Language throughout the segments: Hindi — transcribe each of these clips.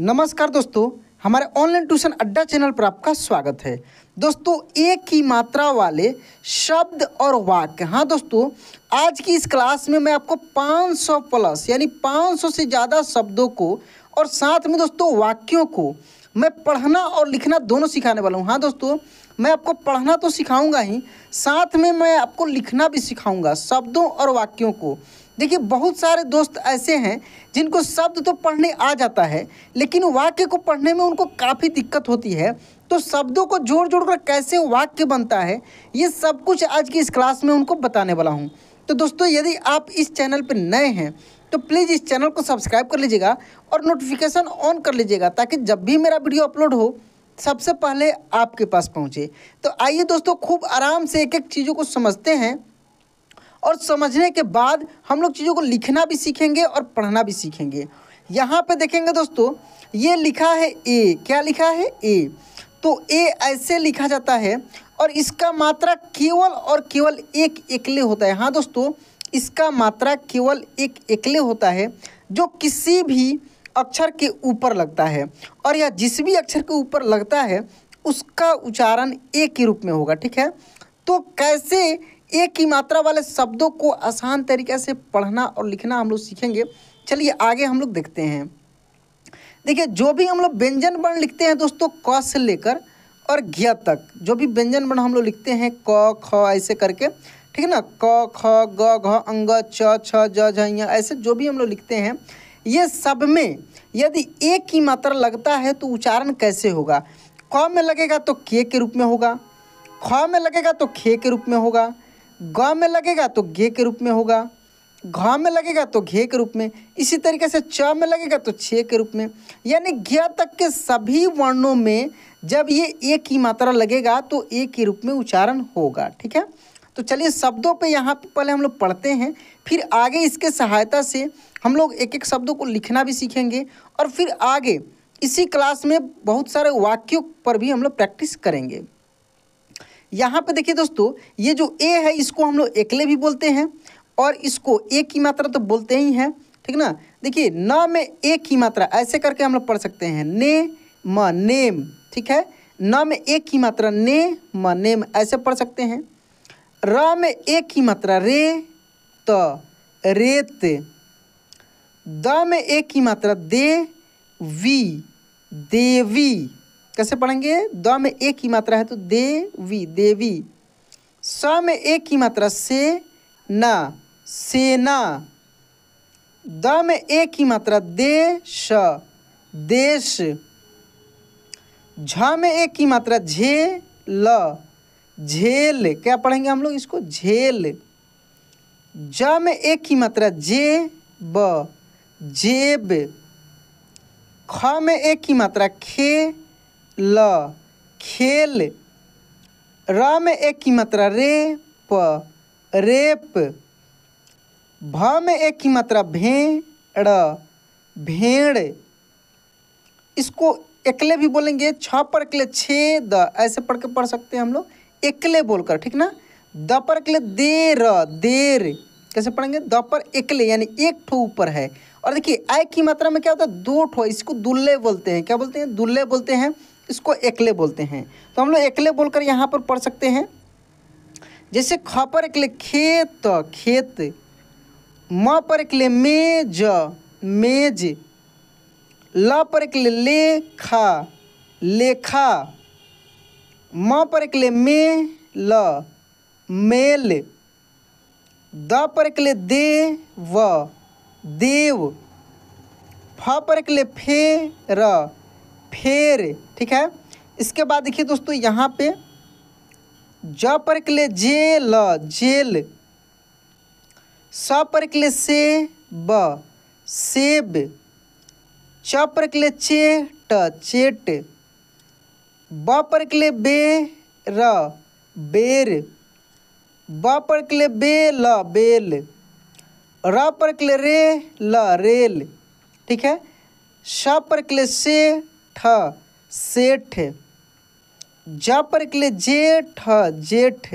नमस्कार दोस्तों हमारे ऑनलाइन ट्यूशन अड्डा चैनल पर आपका स्वागत है दोस्तों एक ही मात्रा वाले शब्द और वाक्य हाँ दोस्तों आज की इस क्लास में मैं आपको 500 प्लस यानी 500 से ज़्यादा शब्दों को और साथ में दोस्तों वाक्यों को मैं पढ़ना और लिखना दोनों सिखाने वाला हूँ हाँ दोस्तों मैं आपको पढ़ना तो सिखाऊंगा ही साथ में मैं आपको लिखना भी सिखाऊंगा शब्दों और वाक्यों को देखिए बहुत सारे दोस्त ऐसे हैं जिनको शब्द तो पढ़ने आ जाता है लेकिन वाक्य को पढ़ने में उनको काफ़ी दिक्कत होती है तो शब्दों को जोड़ जोड़ कर कैसे वाक्य बनता है ये सब कुछ आज की इस क्लास में उनको बताने वाला हूँ तो दोस्तों यदि आप इस चैनल पर नए हैं तो प्लीज़ इस चैनल को सब्सक्राइब कर लीजिएगा और नोटिफिकेशन ऑन कर लीजिएगा ताकि जब भी मेरा वीडियो अपलोड हो सबसे पहले आपके पास पहुँचे तो आइए दोस्तों खूब आराम से एक एक चीज़ों को समझते हैं और समझने के बाद हम लोग चीज़ों को लिखना भी सीखेंगे और पढ़ना भी सीखेंगे यहाँ पे देखेंगे दोस्तों ये लिखा है ए क्या लिखा है ए तो ए ऐसे लिखा जाता है और इसका मात्रा केवल और केवल एक एकले होता है हाँ दोस्तों इसका मात्रा केवल एक एकले होता है जो किसी भी अक्षर के ऊपर लगता है और या जिस भी अक्षर के ऊपर लगता है उसका उच्चारण ए के रूप में होगा ठीक है तो कैसे एक ही मात्रा वाले शब्दों को आसान तरीके से पढ़ना और लिखना हम लोग सीखेंगे चलिए आगे हम लोग देखते हैं देखिए जो भी हम लोग व्यंजन वर्ण लिखते हैं दोस्तों क से लेकर और घ्य तक जो भी व्यंजन वर्ण हम लोग लिखते हैं क ख ऐसे करके ठीक है ना क ख ग घ अंग च छ ज झ ऐसे जो भी हम लोग लिखते हैं ये सब में यदि एक की मात्रा लगता है तो उच्चारण कैसे होगा क में लगेगा तो के के रूप में होगा ख में लगेगा तो खे के रूप में होगा ग में लगेगा तो घे के रूप में होगा घ में लगेगा तो घे के रूप में इसी तरीके से च में लगेगा तो छे के रूप में यानी घ तक के सभी वर्णों में जब ये एक की मात्रा लगेगा तो एक के रूप में उच्चारण होगा ठीक है तो चलिए शब्दों पे यहाँ पे पहले हम लोग पढ़ते हैं फिर आगे इसके सहायता से हम लोग एक एक शब्दों को लिखना भी सीखेंगे और फिर आगे इसी क्लास में बहुत सारे वाक्यों पर भी हम लोग प्रैक्टिस करेंगे यहाँ पर देखिए दोस्तों ये जो ए है इसको हम लोग एकले भी बोलते हैं और इसको ए की मात्रा तो बोलते ही हैं ठीक ना देखिए न में ए की मात्रा ऐसे करके हम लोग पढ़ सकते हैं ने म नेम ठीक है न में ए की मात्रा ने म नेम ऐसे पढ़ सकते हैं र में ए की मात्रा रे त रेत द में ए की मात्रा दे वी देवी कैसे पढ़ेंगे द में एक की मात्रा है तो देवी देवी स में एक की मात्रा से ना सेना द में एक की मात्रा देश देश झ में एक की मात्रा झे ल झेल क्या पढ़ेंगे हम लोग इसको झेल ज में एक की मात्रा जे ब जेब ख में एक की मात्रा खे ल खेल र में एक की मात्रा रे प रेप भ में एक की मात्रा भेड़ भेड़ इसको एकले भी बोलेंगे छ पर अकेले छे द ऐसे पढ़ के पढ़ सकते हैं हम लोग एकले बोलकर ठीक ना द पर अकेले देर देर कैसे पढ़ेंगे द पर एकले यानी एक ठो ऊपर है और देखिए आय की मात्रा में क्या होता है दो ठो इसको दुल्ले बोलते हैं क्या बोलते हैं दुल्ले बोलते हैं इसको एकले बोलते हैं तो हम लोग एकले बोलकर यहाँ पर पढ़ सकते हैं जैसे ख पर एकले खेत खेत म पर एकले मेज मेज ल पर एकले लेखा लेखा म पर एकले मे ल मेल द पर एकले दे व देव फ पर एकले र फिर ठीक है इसके बाद देखिए दोस्तों यहाँ पे ज पर के लिए जे ल जेल स पर के लिए से ब सेब च पर के लिए चे ट चेट ब पर के लिए बे र बेर ब पर के लिए बे ल बेल र पर के लिए रे ल रेल ठीक है श पर के लिए से ठ सेठ ज पर के लिए जेठ जेठ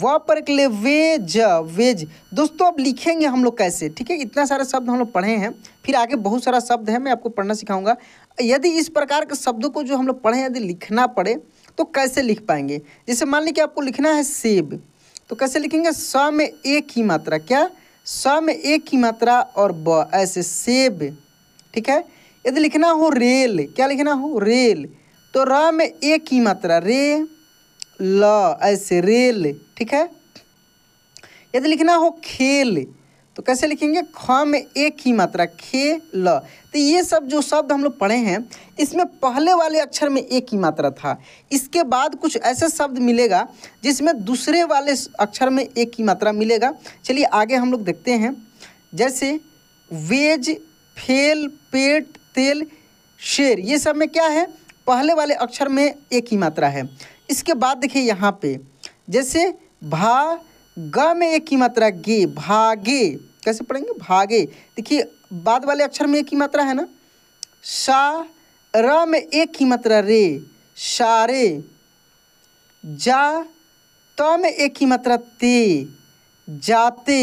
व पर के लिए ज वेज दोस्तों अब लिखेंगे हम लोग कैसे ठीक है इतना सारा शब्द हम लोग पढ़े हैं फिर आगे बहुत सारा शब्द है मैं आपको पढ़ना सिखाऊंगा यदि इस प्रकार के शब्दों को जो हम लोग पढ़े यदि लिखना पड़े तो कैसे लिख पाएंगे जैसे मान लीजिए आपको लिखना है सेब तो कैसे लिखेंगे स में एक की मात्रा क्या स में एक की मात्रा और ब ऐसे सेब ठीक है यदि लिखना हो रेल क्या लिखना हो रेल तो र में ए की मात्रा रे ल ऐसे रेल ठीक है यदि लिखना हो खेल तो कैसे लिखेंगे ख में एक ही मात्रा खे ल तो ये सब जो शब्द हम लोग पढ़े हैं इसमें पहले वाले अक्षर में एक ही मात्रा था इसके बाद कुछ ऐसे शब्द मिलेगा जिसमें दूसरे वाले अक्षर में एक ही मात्रा मिलेगा चलिए आगे हम लोग देखते हैं जैसे वेज फेल पेट तेल शेर ये सब में क्या है पहले वाले अक्षर में एक ही मात्रा है इसके बाद देखिए यहाँ पे जैसे भा ग में एक ही मात्रा गे भागे कैसे पढ़ेंगे भागे देखिए बाद वाले अक्षर में एक ही मात्रा है ना सा र में एक ही मात्रा रे सारे जा त में एक ही मात्रा ते जाते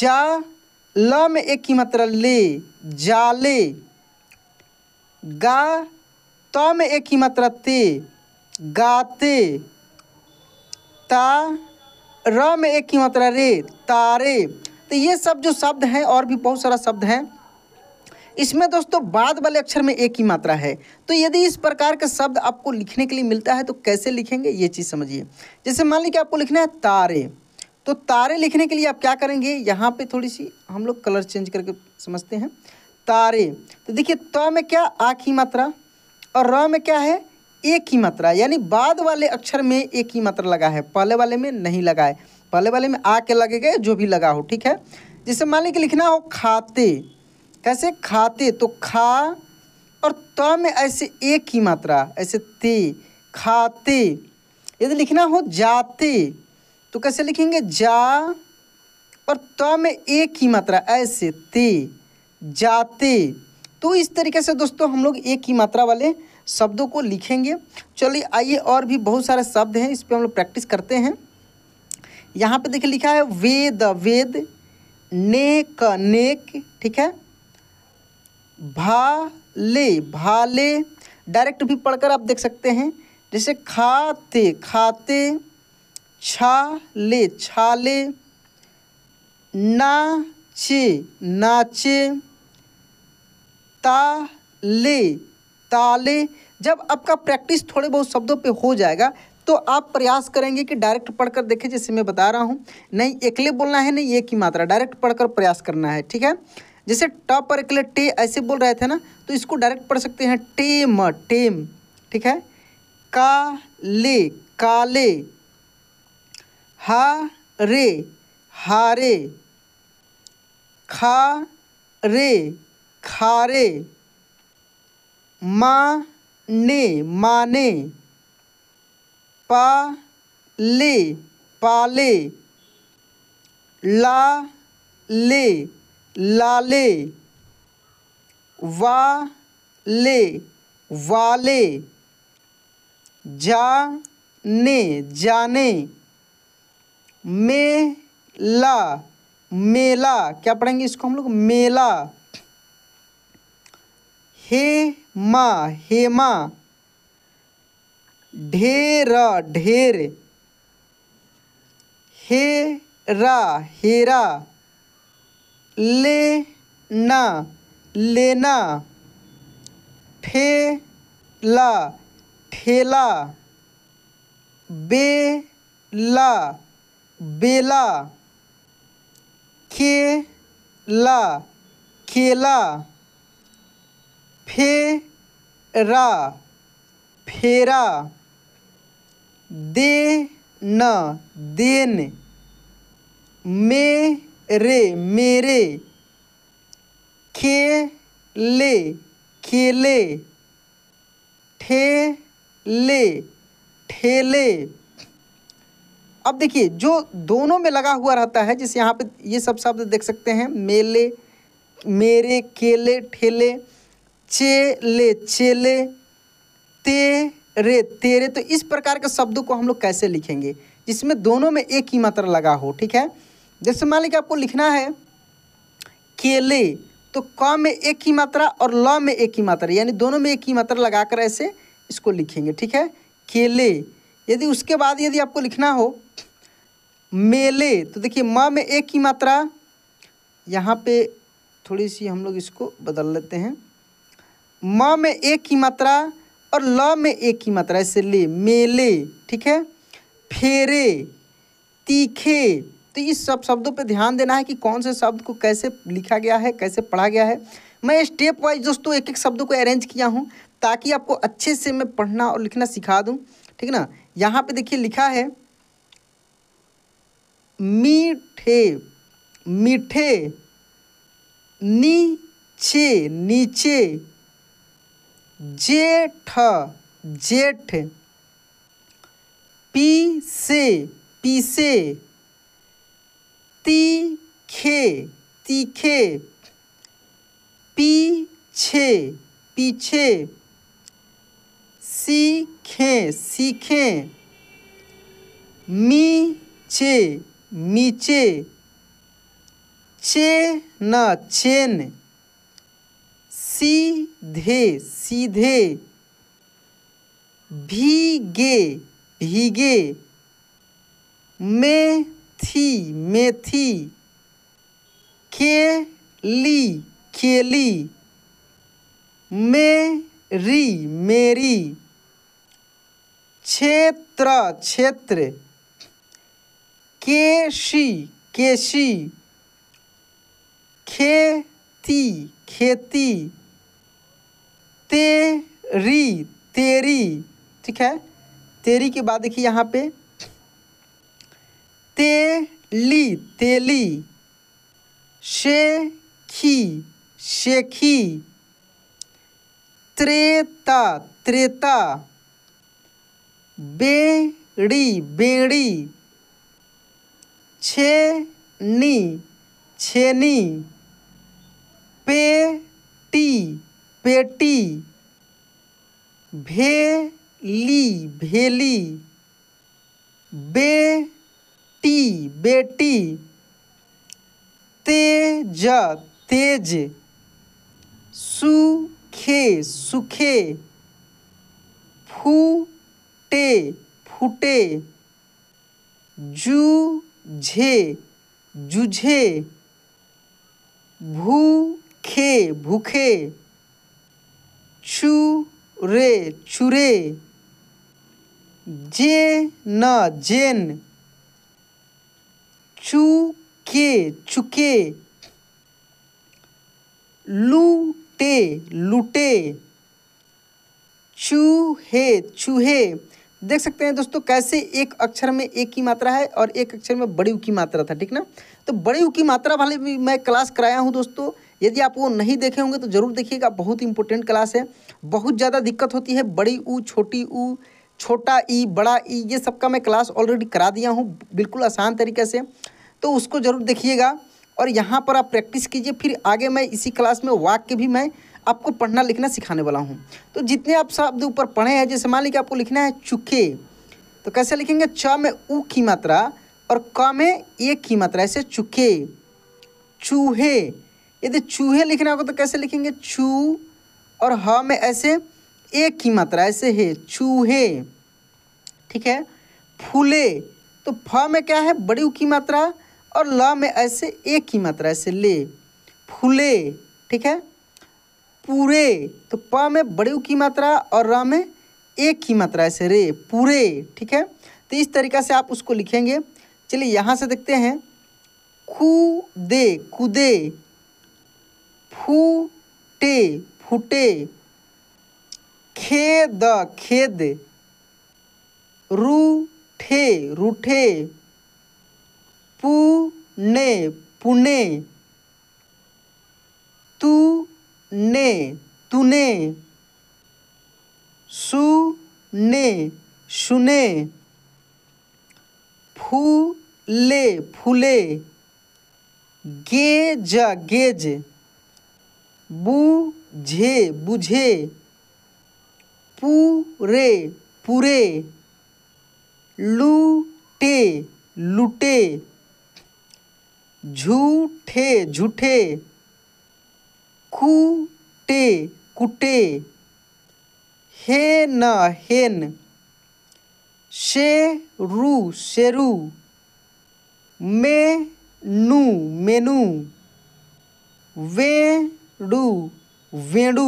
जा ल में एक की मात्रा ले जाले गा त में एक की मात्रा ते गाते ता र में एक की मात्रा रे तारे तो ये सब जो शब्द हैं और भी बहुत सारा शब्द हैं इसमें दोस्तों बाद वाले अक्षर में एक ही मात्रा है तो यदि इस प्रकार का शब्द आपको लिखने के लिए मिलता है तो कैसे लिखेंगे ये चीज़ समझिए जैसे मान लीजिए आपको लिखना है तारे तो तारे लिखने के लिए आप क्या करेंगे यहाँ पे थोड़ी सी हम लोग कलर चेंज करके समझते हैं तारे तो देखिए त में क्या आ की मात्रा और र में क्या है एक ही मात्रा यानी बाद वाले अक्षर में एक ही मात्रा लगा है पहले वाले में नहीं लगा है पहले वाले में आ के गए जो भी लगा हो ठीक है जैसे मान लीजिए लिखना हो खाते कैसे खाते तो खा और त में ऐसे एक ही मात्रा ऐसे ते खाते यदि लिखना हो जाते तो कैसे लिखेंगे जा और त में ए की मात्रा ऐसे ते जाते तो इस तरीके से दोस्तों हम लोग एक ही मात्रा वाले शब्दों को लिखेंगे चलिए आइए और भी बहुत सारे शब्द हैं इस पर हम लोग प्रैक्टिस करते हैं यहाँ पे देखिए लिखा है वेद वेद नेक नेक ठीक है भाले भाले डायरेक्ट भी पढ़कर आप देख सकते हैं जैसे खाते खाते छाले छाले नाचे नाचे ताले ताले जब आपका प्रैक्टिस थोड़े बहुत शब्दों पे हो जाएगा तो आप प्रयास करेंगे कि डायरेक्ट पढ़कर देखें जैसे मैं बता रहा हूँ नहीं एकले बोलना है नहीं एक ही मात्रा डायरेक्ट पढ़कर प्रयास करना है ठीक है जैसे टॉप पर एकले टे ऐसे बोल रहे थे ना तो इसको डायरेक्ट पढ़ सकते हैं टेम टेम ठीक है काले काले हा रे हारे खा रे खारे मा ने माने पा ले पाले ला ले लाले वा ले वाले जा ने जाने मेला मेला क्या पढ़ेंगे इसको हम लोग मेला हे हेमा हेमा ढेर ढेर हेरा हेरा लेना लेना फेला बे बेला बेला खेला खेला फेरा फेरा देना देन मेरे मेरे खेले खेले ठेले ठेले अब देखिए जो दोनों में लगा हुआ रहता है जैसे यहाँ पे ये सब शब्द देख सकते हैं मेले मेरे केले ठेले चेले चेले ते रे तेरे तो इस प्रकार के शब्दों को हम लोग कैसे लिखेंगे जिसमें दोनों में एक ही मात्रा लगा हो ठीक है जैसे मान लीजिए आपको लिखना है केले तो क में एक ही मात्रा और ल में एक ही मात्रा यानी दोनों में एक ही मात्रा लगाकर ऐसे इसको लिखेंगे ठीक है केले यदि उसके बाद यदि आपको लिखना हो मेले तो देखिए म में एक की मात्रा यहाँ पे थोड़ी सी हम लोग इसको बदल लेते हैं म में एक की मात्रा और ल में एक की मात्रा ऐसे ले मेले ठीक है फेरे तीखे तो इस सब शब्दों पे ध्यान देना है कि कौन से शब्द को कैसे लिखा गया है कैसे पढ़ा गया है मैं स्टेप वाइज दोस्तों एक एक शब्दों को अरेंज किया हूँ ताकि आपको अच्छे से मैं पढ़ना और लिखना सिखा दूँ ठीक ना यहाँ पे देखिए लिखा है मीठे मीठे नीचे नीचे जेठ जेठ पीसे पीसे तीखे तीखे पीछे पीछे सीखे सीखें मीचे नीचे चे न चेन सीधे सीधे भीगे भीगे मेथी मेथी केली केली मेरी मेरी क्षेत्र क्षेत्र केशी केसी खेती खेती तेरी तेरी ठीक है तेरी के बाद देखिए यहाँ पे तेली तेली शेखी शेखी त्रेता त्रेता बेड़ी बेड़ी ছে নি ছেনি পেটি পেটি ভেলি ভেলি বেটি বেটি তেজ তেজ সুখে সুখে ফুটে ফুটে জু झे जुझे भू खे भूखे छु रे छुरे जे न जेन चू चुके चुके लूटे लूटे चूहे चूहे देख सकते हैं दोस्तों कैसे एक अक्षर में एक की मात्रा है और एक अक्षर में बड़ी उ की मात्रा था ठीक ना तो बड़ी ऊ की मात्रा वाले भी मैं क्लास कराया हूँ दोस्तों यदि आप वो नहीं देखे होंगे तो ज़रूर देखिएगा बहुत इंपॉर्टेंट क्लास है बहुत ज़्यादा दिक्कत होती है बड़ी ऊ छोटी ऊ छोटा ई e, बड़ा ई e, ये सब मैं क्लास ऑलरेडी करा दिया हूँ बिल्कुल आसान तरीके से तो उसको ज़रूर देखिएगा और यहाँ पर आप प्रैक्टिस कीजिए फिर आगे मैं इसी क्लास में वाक्य भी मैं आपको पढ़ना लिखना सिखाने वाला हूँ तो जितने आप शब्द ऊपर पढ़े हैं जैसे मान लीजिए आपको लिखना है चुके तो कैसे लिखेंगे च में ऊ की मात्रा और क में ए की मात्रा ऐसे चुके चूहे यदि चूहे लिखना होगा तो कैसे लिखेंगे चू और ह में ऐसे ए की मात्रा ऐसे है चूहे ठीक है फूले तो फ में क्या है बड़ी ऊ की मात्रा और ल में ऐसे ए की मात्रा ऐसे ले फूले ठीक है पूरे तो प में बड़े की मात्रा और र में एक की मात्रा ऐसे रे पूरे ठीक है तो इस तरीका से आप उसको लिखेंगे चलिए यहाँ से देखते हैं कूदे कुदे फूटे फूटे खेद खेद रूठे रूठे पुणे पुणे तू ने तूने सु ने सुने फू ले फूले गेज गेज बूझे बुझे पूरे पूरे लूटे लूटे झूठे झूठे कुटे कुटे हे हेन शेरु मे नु मेनू वे डु वेणु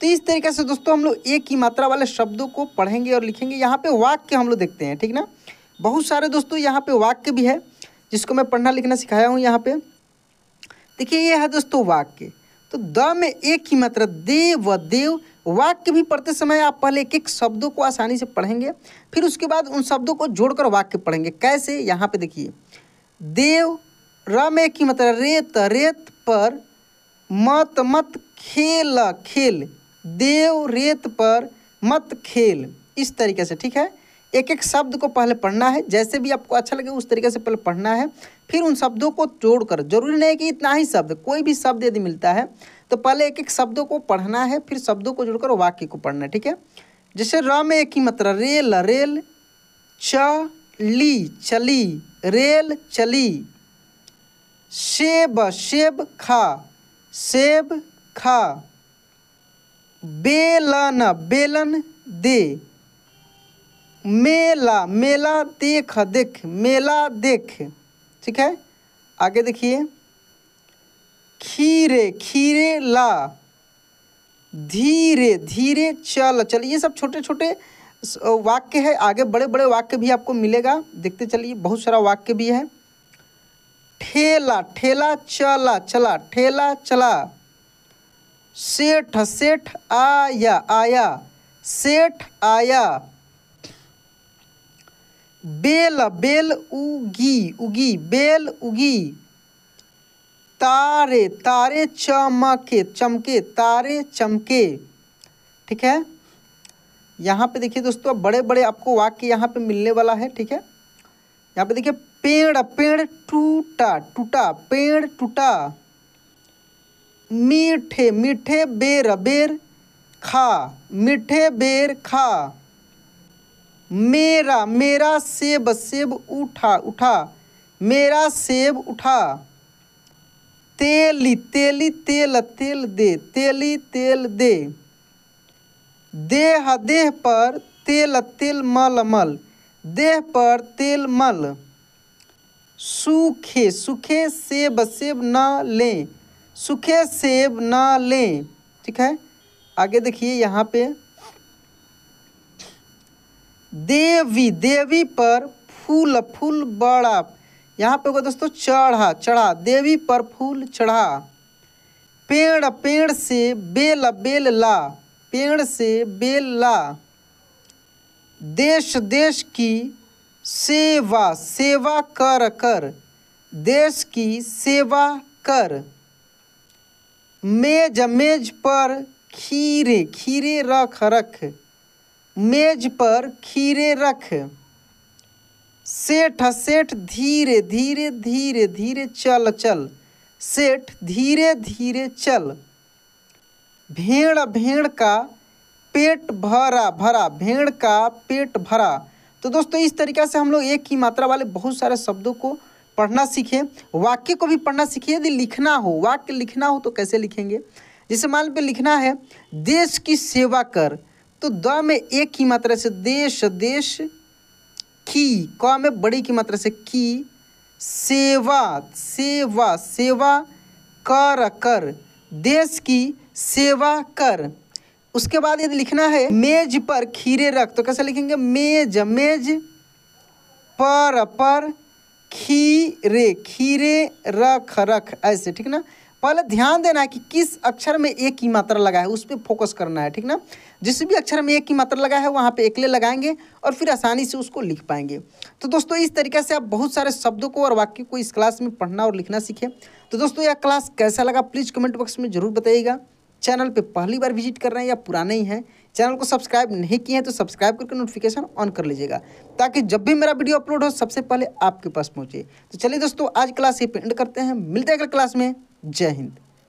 तो इस तरीके से दोस्तों हम लोग एक ही मात्रा वाले शब्दों को पढ़ेंगे और लिखेंगे यहाँ पे वाक्य हम लोग देखते हैं ठीक ना बहुत सारे दोस्तों यहाँ पे वाक्य भी है जिसको मैं पढ़ना लिखना सिखाया हूँ यहाँ पे देखिए ये है दोस्तों वाक्य तो द में एक ही मात्रा दे व देव वाक्य भी पढ़ते समय आप पहले एक एक शब्दों को आसानी से पढ़ेंगे फिर उसके बाद उन शब्दों को जोड़कर वाक्य पढ़ेंगे कैसे यहाँ पे देखिए देव र में की मात्रा रेत रेत पर मत मत खेल खेल देव रेत पर मत खेल इस तरीके से ठीक है एक एक शब्द को पहले पढ़ना है जैसे भी आपको अच्छा लगे उस तरीके से पहले पढ़ना है फिर उन शब्दों को जोड़कर जरूरी नहीं है कि इतना ही शब्द कोई भी शब्द यदि मिलता है तो पहले एक एक शब्दों को पढ़ना है फिर शब्दों को जोड़कर वाक्य को पढ़ना है ठीक है जैसे र में एक ही मात्रा मतलब, रेल रेल च ली चली रेल चली सेब सेब खा सेब खा बेलन बेलन दे मेला मेला देख देख मेला देख ठीक है आगे देखिए खीरे खीरे ला धीरे धीरे चल चल ये सब छोटे छोटे वाक्य है आगे बड़े बड़े वाक्य भी आपको मिलेगा देखते चलिए बहुत सारा वाक्य भी है ठेला ठेला चला चला ठेला चला सेठ सेठ आया आया सेठ आया बेल बेल उगी उगी बेल उगी तारे तारे चमके चमके तारे चमके ठीक है यहाँ पे देखिए दोस्तों बड़े बड़े आपको वाक्य यहाँ पे मिलने वाला है ठीक है यहाँ पे देखिए पेड़ पेड़ टूटा टूटा पेड़ टूटा मीठे मीठे बेर बेर खा मीठे बेर खा मेरा मेरा सेब सेब उठा उठा मेरा सेब उठा तेली तेली तेल तेल दे तेली तेल दे देह देह पर तेल तेल मल मल देह पर तेल मल सूखे सूखे सेब सेब ना लें सूखे सेब ना लें ठीक है आगे देखिए यहाँ पे देवी देवी पर फूल फूल बड़ा यहाँ पे होगा दोस्तों चढ़ा चढ़ा देवी पर फूल चढ़ा पेड़ पेड़ से बेल बेल ला पेड़ से बेल ला देश देश की सेवा सेवा कर कर देश की सेवा कर मेज मेज पर खीरे खीरे रख रख मेज पर खीरे रख सेठ सेठ धीरे धीरे धीरे धीरे चल चल सेठ धीरे धीरे चल भेड़ भेड़ का पेट भरा भरा भेड़ का पेट भरा तो दोस्तों इस तरीके से हम लोग एक ही मात्रा वाले बहुत सारे शब्दों को पढ़ना सीखें वाक्य को भी पढ़ना सीखें यदि लिखना हो वाक्य लिखना हो तो कैसे लिखेंगे जैसे मान पे लिखना है देश की सेवा कर तो द में एक की मात्रा से देश देश की क में बड़ी की मात्रा से की सेवा सेवा सेवा कर कर देश की सेवा कर उसके बाद यदि लिखना है मेज पर खीरे रख तो कैसे लिखेंगे मेज मेज पर पर खीरे खीरे रख रख ऐसे ठीक ना पहले ध्यान देना है कि किस अक्षर में एक की मात्रा लगा है उस पर फोकस करना है ठीक ना जिस भी अक्षर में एक की मात्रा लगा है वहाँ पे एकले लगाएंगे और फिर आसानी से उसको लिख पाएंगे तो दोस्तों इस तरीके से आप बहुत सारे शब्दों को और वाक्य को इस क्लास में पढ़ना और लिखना सीखें तो दोस्तों यह क्लास कैसा लगा प्लीज़ कमेंट बॉक्स में ज़रूर बताइएगा चैनल पर पहली बार विजिट कर रहे हैं या पुराने ही हैं चैनल को सब्सक्राइब नहीं किए हैं तो सब्सक्राइब करके नोटिफिकेशन ऑन कर लीजिएगा ताकि जब भी मेरा वीडियो अपलोड हो सबसे पहले आपके पास पहुँचे तो चलिए दोस्तों आज क्लास ये पेंड करते हैं मिलते हैं अगले क्लास में जय हिंद